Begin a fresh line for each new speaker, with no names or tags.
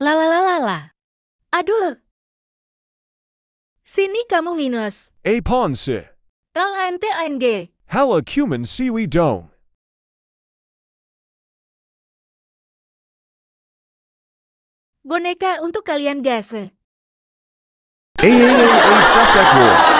lala. Aduh. Sini kamu minus.
A pawn se.
Kalante ande.
human cumin we don't.
Boneka untuk kalian guys.
Aaa Sasak World.